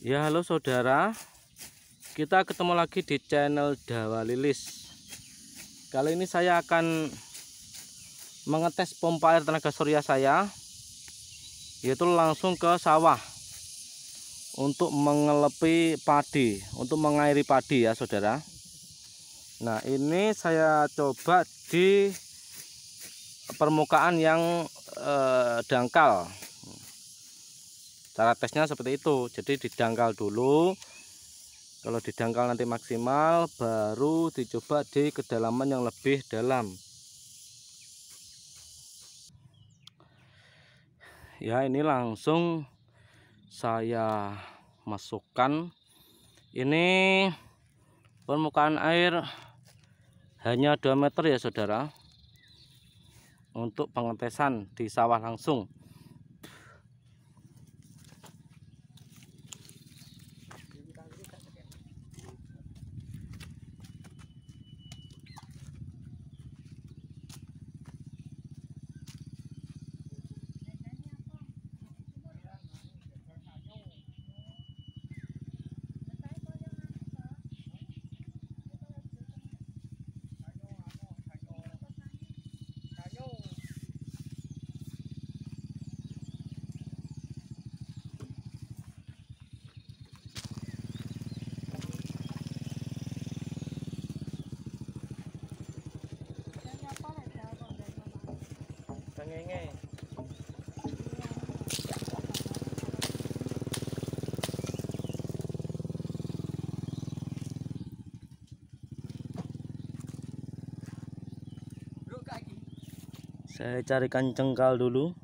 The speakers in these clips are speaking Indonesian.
Ya halo saudara Kita ketemu lagi di channel Dawa Lilis Kali ini saya akan Mengetes pompa air tenaga surya saya Yaitu langsung ke sawah Untuk mengelepi padi Untuk mengairi padi ya saudara Nah ini saya coba di Permukaan yang eh, dangkal cara tesnya seperti itu jadi didangkal dulu kalau didangkal nanti maksimal baru dicoba di kedalaman yang lebih dalam ya ini langsung saya masukkan ini permukaan air hanya 2 meter ya saudara untuk pengetesan di sawah langsung ngenge saya carikan cengkal dulu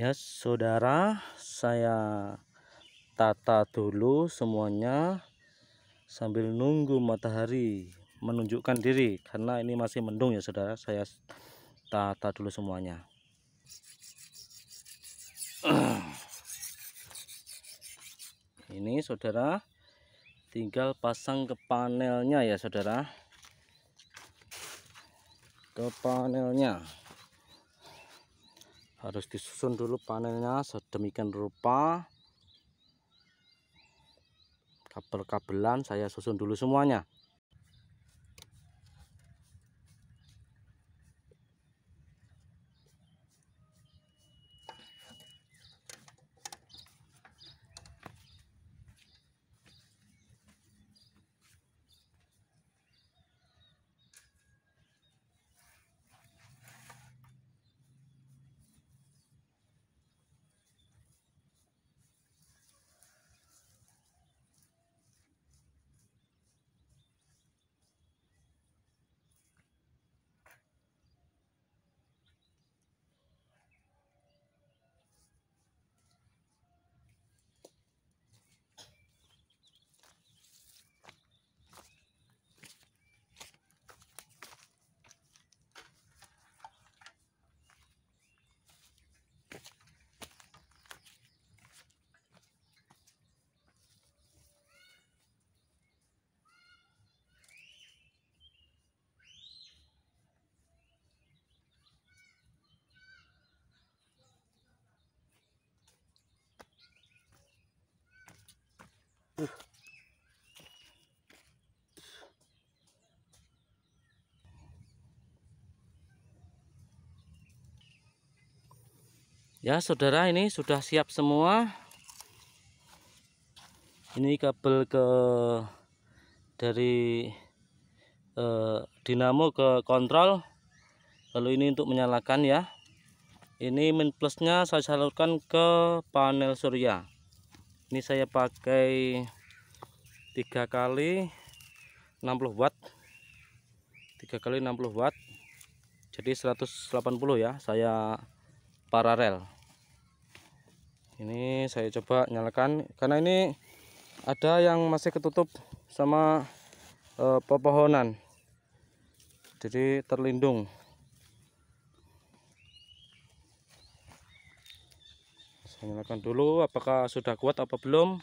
ya saudara saya tata dulu semuanya sambil nunggu matahari menunjukkan diri karena ini masih mendung ya saudara saya tata dulu semuanya ini saudara tinggal pasang ke panelnya ya saudara ke panelnya harus disusun dulu panelnya sedemikian rupa kabel-kabelan saya susun dulu semuanya ya saudara ini sudah siap semua ini kabel ke dari eh, dinamo ke kontrol lalu ini untuk menyalakan ya ini min plusnya saya salurkan ke panel surya ini saya pakai tiga kali 60 watt Tiga kali 60 watt jadi 180 ya saya paralel ini saya coba nyalakan karena ini ada yang masih ketutup sama e, pepohonan jadi terlindung saya nyalakan dulu apakah sudah kuat apa belum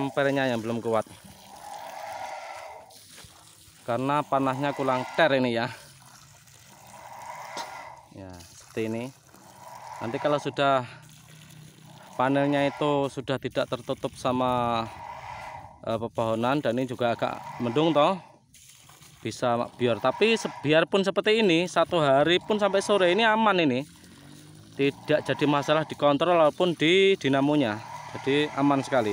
ampernya yang belum kuat karena panahnya kurang ter ini ya ya seperti ini nanti kalau sudah panelnya itu sudah tidak tertutup sama uh, pepohonan dan ini juga agak mendung toh bisa biar tapi biarpun seperti ini satu hari pun sampai sore ini aman ini tidak jadi masalah dikontrol walaupun di dinamonya jadi aman sekali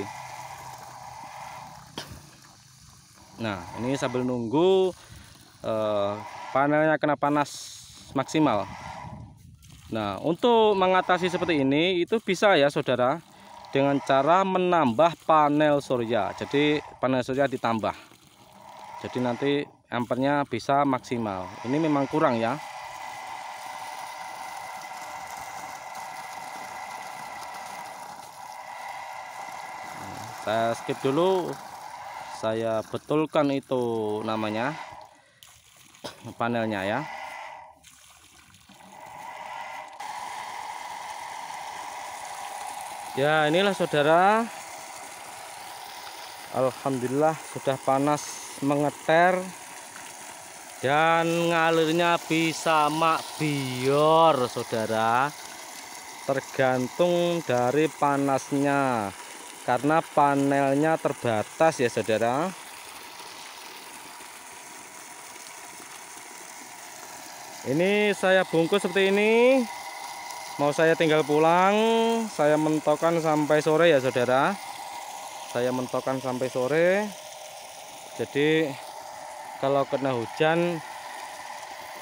Nah ini sambil nunggu eh, panelnya kena panas maksimal. Nah untuk mengatasi seperti ini itu bisa ya saudara dengan cara menambah panel surya. Jadi panel surya ditambah. Jadi nanti ampernya bisa maksimal. Ini memang kurang ya. Nah, saya skip dulu saya betulkan itu namanya panelnya ya ya inilah saudara Alhamdulillah sudah panas mengeter dan ngalirnya bisa mak saudara tergantung dari panasnya karena panelnya terbatas ya saudara ini saya bungkus seperti ini mau saya tinggal pulang saya mentokan sampai sore ya saudara saya mentokan sampai sore jadi kalau kena hujan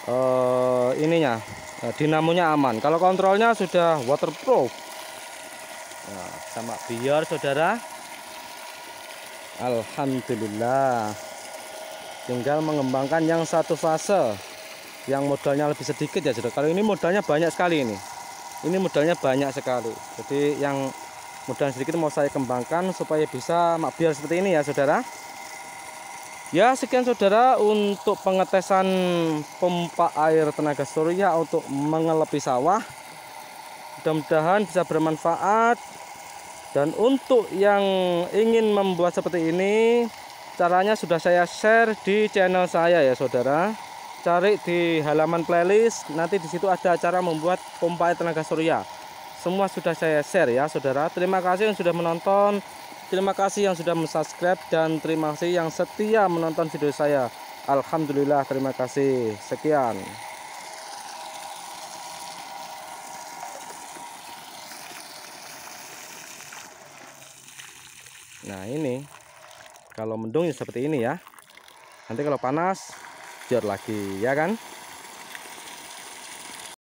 eh, ininya eh, dinamonya aman kalau kontrolnya sudah waterproof nah, sama biar saudara Alhamdulillah tinggal mengembangkan yang satu fase yang modalnya lebih sedikit ya saudara kalau ini modalnya banyak sekali ini ini modalnya banyak sekali jadi yang modal sedikit mau saya kembangkan supaya bisa mak biar seperti ini ya saudara Ya sekian saudara untuk pengetesan pompa air tenaga surya untuk mengelepi sawah mudah-mudahan bisa bermanfaat dan untuk yang ingin membuat seperti ini caranya sudah saya share di channel saya ya saudara cari di halaman playlist nanti disitu ada cara membuat pompa tenaga surya semua sudah saya share ya saudara terima kasih yang sudah menonton terima kasih yang sudah subscribe dan terima kasih yang setia menonton video saya Alhamdulillah terima kasih sekian Nah ini kalau mendung ya seperti ini ya. Nanti kalau panas jor lagi ya kan.